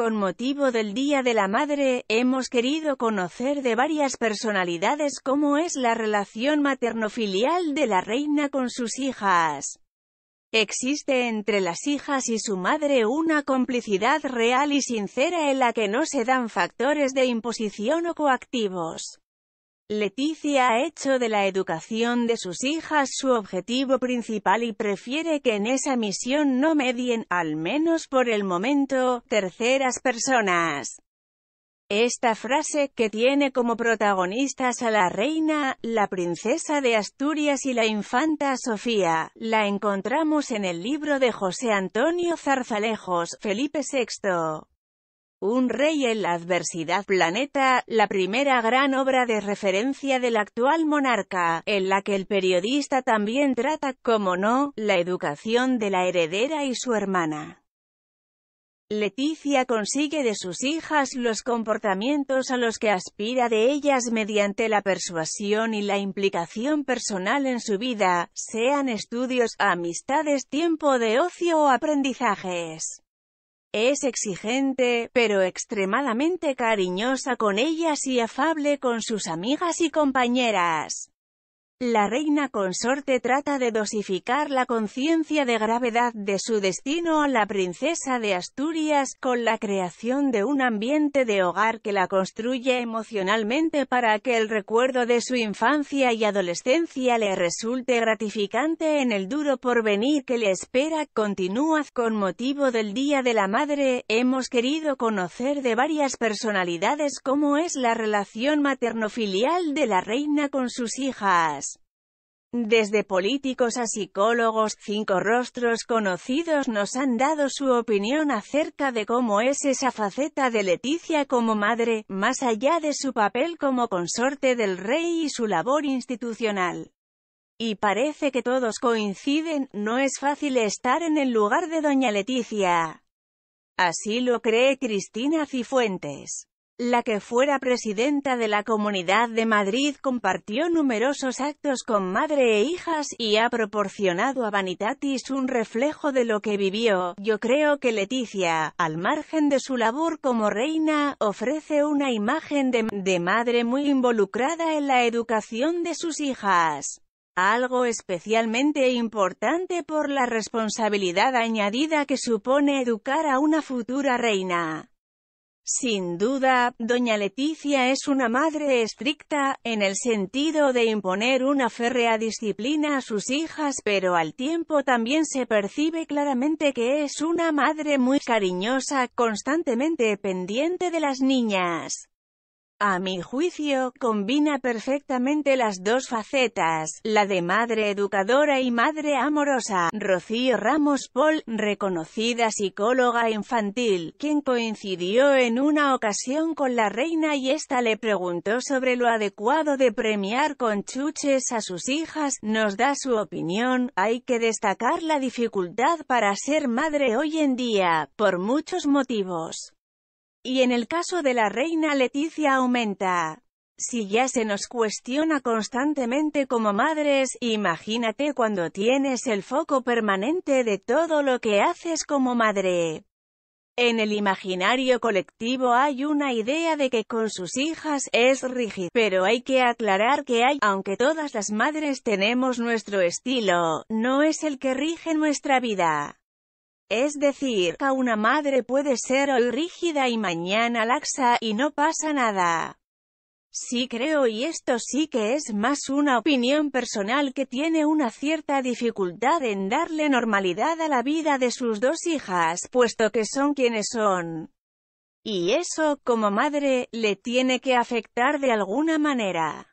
Con motivo del Día de la Madre, hemos querido conocer de varias personalidades cómo es la relación materno-filial de la reina con sus hijas. Existe entre las hijas y su madre una complicidad real y sincera en la que no se dan factores de imposición o coactivos. Leticia ha hecho de la educación de sus hijas su objetivo principal y prefiere que en esa misión no medien, al menos por el momento, terceras personas. Esta frase, que tiene como protagonistas a la reina, la princesa de Asturias y la infanta Sofía, la encontramos en el libro de José Antonio Zarzalejos, Felipe VI. Un rey en la adversidad planeta, la primera gran obra de referencia del actual monarca, en la que el periodista también trata, como no, la educación de la heredera y su hermana. Leticia consigue de sus hijas los comportamientos a los que aspira de ellas mediante la persuasión y la implicación personal en su vida, sean estudios, amistades, tiempo de ocio o aprendizajes. Es exigente, pero extremadamente cariñosa con ellas y afable con sus amigas y compañeras. La reina consorte trata de dosificar la conciencia de gravedad de su destino a la princesa de Asturias, con la creación de un ambiente de hogar que la construye emocionalmente para que el recuerdo de su infancia y adolescencia le resulte gratificante en el duro porvenir que le espera. Continúa con motivo del Día de la Madre, hemos querido conocer de varias personalidades cómo es la relación materno-filial de la reina con sus hijas. Desde políticos a psicólogos, cinco rostros conocidos nos han dado su opinión acerca de cómo es esa faceta de Leticia como madre, más allá de su papel como consorte del rey y su labor institucional. Y parece que todos coinciden, no es fácil estar en el lugar de doña Leticia. Así lo cree Cristina Cifuentes la que fuera presidenta de la Comunidad de Madrid compartió numerosos actos con madre e hijas, y ha proporcionado a Vanitatis un reflejo de lo que vivió. Yo creo que Leticia, al margen de su labor como reina, ofrece una imagen de, madre muy involucrada en la educación de sus hijas algo especialmente importante por la responsabilidad añadida que supone educar a una futura reina. Sin duda, doña Leticia es una madre estricta, en el sentido de imponer una férrea disciplina a sus hijas pero al tiempo también se percibe claramente que es una madre muy cariñosa, constantemente pendiente de las niñas. A mi juicio, combina perfectamente las dos facetas, la de madre educadora y madre amorosa. Rocío Ramos Paul, reconocida psicóloga infantil, quien coincidió en una ocasión con la reina y ésta le preguntó sobre lo adecuado de premiar con chuches a sus hijas, nos da su opinión, hay que destacar la dificultad para ser madre hoy en día, por muchos motivos. Y en el caso de la reina Leticia aumenta. Si ya se nos cuestiona constantemente como madres, imagínate cuando tienes el foco permanente de todo lo que haces como madre. En el imaginario colectivo hay una idea de que con sus hijas es rígido, pero hay que aclarar que hay, aunque todas las madres tenemos nuestro estilo, no es el que rige nuestra vida. Es decir, a una madre puede ser hoy rígida y mañana laxa, y no pasa nada. Sí creo y esto sí que es más una opinión personal que tiene una cierta dificultad en darle normalidad a la vida de sus dos hijas, puesto que son quienes son. Y eso, como madre, le tiene que afectar de alguna manera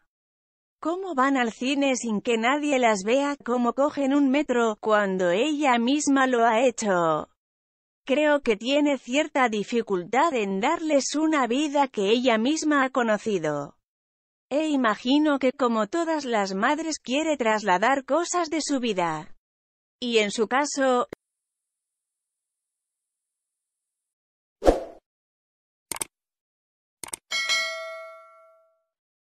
cómo van al cine sin que nadie las vea, cómo cogen un metro, cuando ella misma lo ha hecho. Creo que tiene cierta dificultad en darles una vida que ella misma ha conocido. E imagino que como todas las madres quiere trasladar cosas de su vida. Y en su caso,